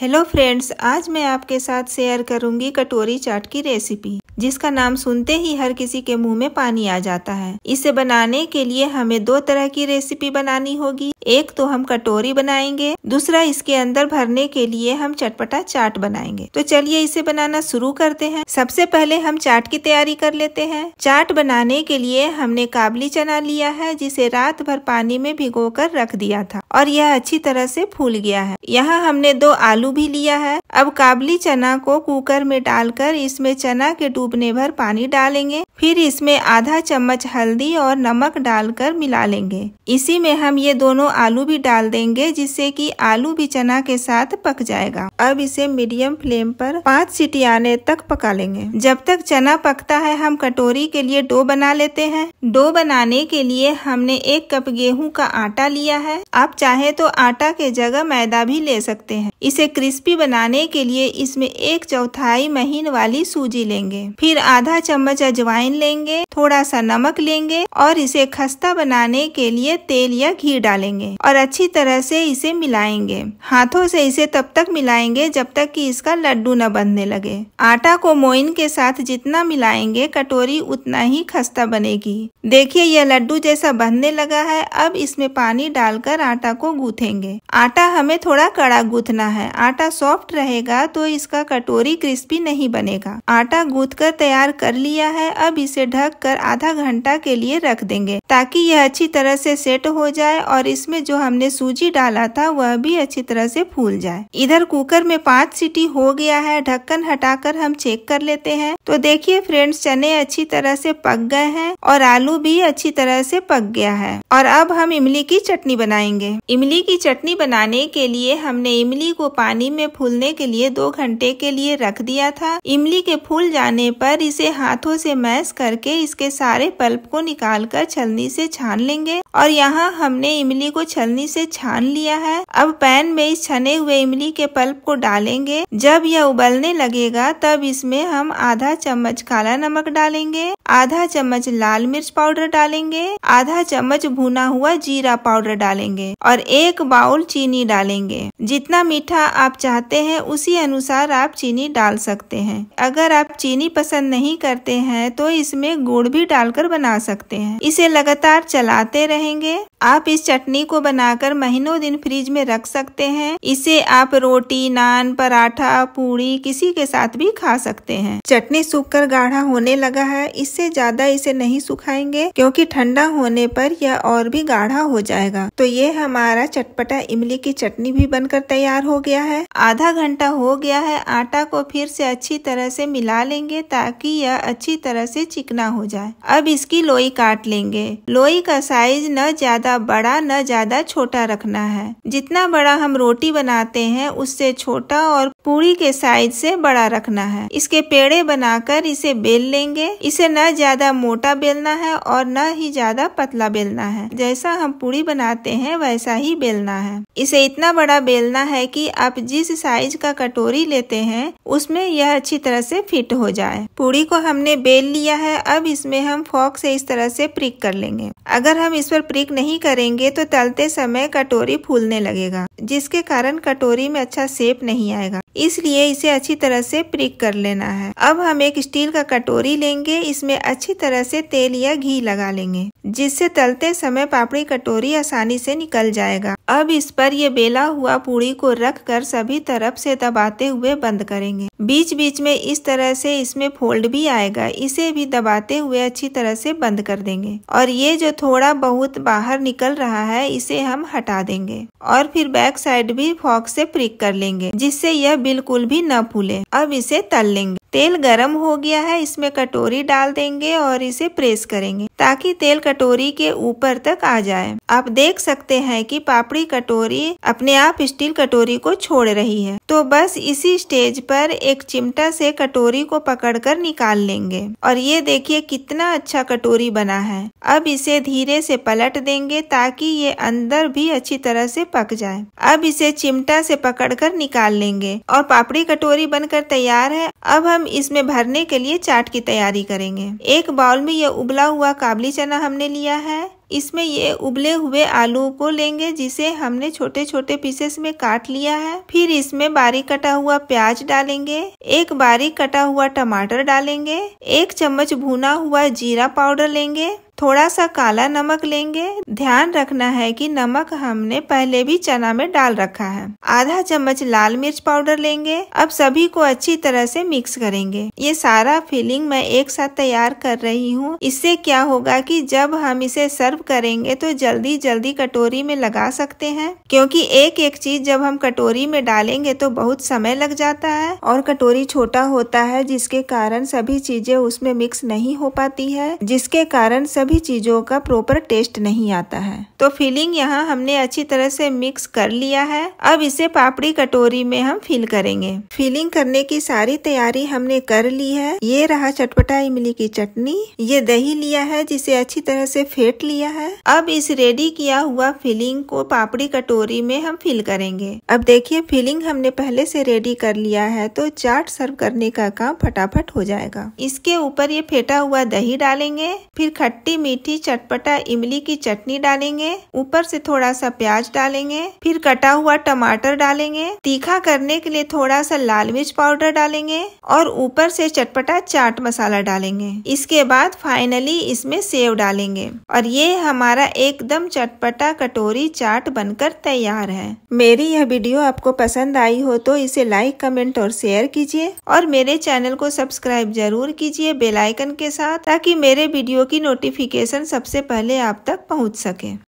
hello friends आज मैं आपके साथ शेयर करूंगी कटोरी चाट की रेसिपी जिसका नाम सुनते ही हर किसी के मुंह में पानी आ जाता है इसे बनाने के लिए हमें दो तरह की रेसिपी बनानी होगी एक तो हम कटोरी बनाएंगे दूसरा इसके अंदर भरने के लिए हम चटपटा चाट बनाएंगे तो चलिए इसे बनाना शुरू करते हैं सबसे पहले हम चाट की तैयारी कर लेते हैं चाट बनाने के लिए हमने काबली चना लिया है जिसे रात भर पानी में भिगो कर रख दिया था और यह अच्छी तरह से फूल गया है यहाँ हमने दो आलू भी लिया है अब काबली चना को कुकर में डालकर इसमें चना के डूबने भर पानी डालेंगे फिर इसमें आधा चम्मच हल्दी और नमक डालकर मिला लेंगे इसी में हम ये दोनों आलू भी डाल देंगे जिससे कि आलू भी चना के साथ पक जाएगा अब इसे मीडियम फ्लेम पर पाँच सीटी आने तक पका लेंगे जब तक चना पकता है हम कटोरी के लिए डो बना लेते हैं डो बनाने के लिए हमने एक कप गेहूं का आटा लिया है आप चाहे तो आटा के जगह मैदा भी ले सकते हैं इसे क्रिस्पी बनाने के लिए इसमें एक चौथाई महीन वाली सूजी लेंगे फिर आधा चम्मच अजवाइन लेंगे थोड़ा सा नमक लेंगे और इसे खस्ता बनाने के लिए तेल या घी डालेंगे लेंगे और अच्छी तरह से इसे मिलाएंगे हाथों से इसे तब तक मिलाएंगे जब तक कि इसका लड्डू न बनने लगे आटा को मोइन के साथ जितना मिलाएंगे कटोरी उतना ही खस्ता बनेगी देखिए यह लड्डू जैसा बनने लगा है अब इसमें पानी डालकर आटा को गूथेंगे आटा हमें थोड़ा कड़ा गूथना है आटा सॉफ्ट रहेगा तो इसका कटोरी क्रिस्पी नहीं बनेगा आटा गूथ कर तैयार कर लिया है अब इसे ढक कर आधा घंटा के लिए रख देंगे ताकि यह अच्छी तरह से सेट हो जाए और इसमें इसमें जो हमने सूजी डाला था वह भी अच्छी तरह से फूल जाए इधर कुकर में पाँच सीटी हो गया है ढक्कन हटाकर हम चेक कर लेते हैं तो देखिए फ्रेंड्स चने अच्छी तरह से पक गए हैं और आलू भी अच्छी तरह से पक गया है और अब हम इमली की चटनी बनाएंगे इमली की चटनी बनाने के लिए हमने इमली को पानी में फूलने के लिए दो घंटे के लिए रख दिया था इमली के फूल जाने पर इसे हाथों से मैश करके इसके सारे पल्प को निकाल कर छलनी से छान लेंगे और यहाँ हमने इमली को को छलनी से छान लिया है अब पैन में इस छने हुए इमली के पल्प को डालेंगे जब यह उबलने लगेगा तब इसमें हम आधा चम्मच काला नमक डालेंगे आधा चम्मच लाल मिर्च पाउडर डालेंगे आधा चम्मच भुना हुआ जीरा पाउडर डालेंगे और एक बाउल चीनी डालेंगे जितना मीठा आप चाहते हैं उसी अनुसार आप चीनी डाल सकते हैं अगर आप चीनी पसंद नहीं करते हैं तो इसमें गुड़ भी डालकर बना सकते हैं इसे लगातार चलाते रहेंगे आप इस चटनी को बनाकर महीनों दिन फ्रिज में रख सकते हैं इसे आप रोटी नान पराठा पूरी किसी के साथ भी खा सकते हैं चटनी सूख कर गाढ़ा होने लगा है इससे ज्यादा इसे नहीं सुखाएंगे क्योंकि ठंडा होने पर यह और भी गाढ़ा हो जाएगा तो ये हमारा चटपटा इमली की चटनी भी बनकर तैयार हो गया है आधा घंटा हो गया है आटा को फिर से अच्छी तरह से मिला लेंगे ताकि यह अच्छी तरह से चिकना हो जाए अब इसकी लोई काट लेंगे लोई का साइज न ज्यादा बड़ा न ज्यादा ज्यादा छोटा रखना है जितना बड़ा हम रोटी बनाते हैं उससे छोटा और पूरी के साइज से बड़ा रखना है इसके पेड़े बनाकर इसे बेल लेंगे इसे न ज्यादा मोटा बेलना है और न ही ज्यादा पतला बेलना है जैसा हम पूरी बनाते हैं वैसा ही बेलना है इसे इतना बड़ा बेलना है कि आप जिस साइज का कटोरी लेते हैं उसमें यह अच्छी तरह से फिट हो जाए पूरी को हमने बेल लिया है अब इसमें हम फॉक से इस तरह से प्रिक कर लेंगे अगर हम इस पर प्रिक नहीं करेंगे तो तल डालते समय कटोरी फूलने लगेगा जिसके कारण कटोरी में अच्छा सेप नहीं आएगा इसलिए इसे अच्छी तरह से प्रिक कर लेना है अब हम एक स्टील का कटोरी लेंगे इसमें अच्छी तरह से तेल या घी लगा लेंगे जिससे तलते समय पापड़ी कटोरी आसानी से निकल जाएगा अब इस पर ये बेला हुआ पूड़ी को रख कर सभी तरफ से दबाते हुए बंद करेंगे बीच बीच में इस तरह से इसमें फोल्ड भी आएगा इसे भी दबाते हुए अच्छी तरह से बंद कर देंगे और ये जो थोड़ा बहुत बाहर निकल रहा है इसे हम हटा देंगे और फिर बैक साइड भी फॉक से प्रिक कर लेंगे जिससे यह बिल्कुल भी न फूले अब इसे तल लेंगे तेल गरम हो गया है इसमें कटोरी डाल देंगे और इसे प्रेस करेंगे ताकि तेल कटोरी के ऊपर तक आ जाए आप देख सकते हैं कि पापड़ी कटोरी अपने आप स्टील कटोरी को छोड़ रही है तो बस इसी स्टेज पर एक चिमटा से कटोरी को पकड़कर निकाल लेंगे और ये देखिए कितना अच्छा कटोरी बना है अब इसे धीरे से पलट देंगे ताकि ये अंदर भी अच्छी तरह से पक जाए अब इसे चिमटा से पकड़ निकाल लेंगे और पापड़ी कटोरी बनकर तैयार है अब हम हम इसमें भरने के लिए चाट की तैयारी करेंगे एक बाउल में यह उबला हुआ काबली चना हमने लिया है इसमें ये उबले हुए आलू को लेंगे जिसे हमने छोटे छोटे पीसेस में काट लिया है फिर इसमें बारीक कटा हुआ प्याज डालेंगे एक बारीक कटा हुआ टमाटर डालेंगे एक चम्मच भुना हुआ जीरा पाउडर लेंगे थोड़ा सा काला नमक लेंगे ध्यान रखना है कि नमक हमने पहले भी चना में डाल रखा है आधा चम्मच लाल मिर्च पाउडर लेंगे अब सभी को अच्छी तरह से मिक्स करेंगे ये सारा फिलिंग मैं एक साथ तैयार कर रही हूँ इससे क्या होगा कि जब हम इसे सर्व सर्व करेंगे तो जल्दी जल्दी कटोरी में लगा सकते हैं क्योंकि एक एक चीज जब हम कटोरी में डालेंगे तो बहुत समय लग जाता है और कटोरी छोटा होता है जिसके कारण सभी चीजें उसमें मिक्स नहीं हो पाती है जिसके कारण सभी चीजों का प्रॉपर टेस्ट नहीं आता है तो फिलिंग यहाँ हमने अच्छी तरह से मिक्स कर लिया है अब इसे पापड़ी कटोरी में हम फिल करेंगे फिलिंग करने की सारी तैयारी हमने कर ली है ये रहा चटपटा इमली की चटनी ये दही लिया है जिसे अच्छी तरह से फेंट लिया है अब इस रेडी किया हुआ फिलिंग को पापड़ी कटोरी में हम फिल करेंगे अब देखिए फिलिंग हमने पहले से रेडी कर लिया है तो चाट सर्व करने का काम फटाफट हो जाएगा इसके ऊपर ये फेटा हुआ दही डालेंगे फिर खट्टी मीठी चटपटा इमली की चटनी डालेंगे ऊपर से थोड़ा सा प्याज डालेंगे फिर कटा हुआ टमाटर डालेंगे तीखा करने के लिए थोड़ा सा लाल मिर्च पाउडर डालेंगे और ऊपर से चटपटा चाट मसाला डालेंगे इसके बाद फाइनली इसमें सेव डालेंगे और ये हमारा एकदम चटपटा कटोरी चाट बनकर तैयार है मेरी यह वीडियो आपको पसंद आई हो तो इसे लाइक कमेंट और शेयर कीजिए और मेरे चैनल को सब्सक्राइब जरूर कीजिए बेलाइकन के साथ ताकि मेरे वीडियो की नोटिफिकेशन सबसे पहले आप तक पहुँच सके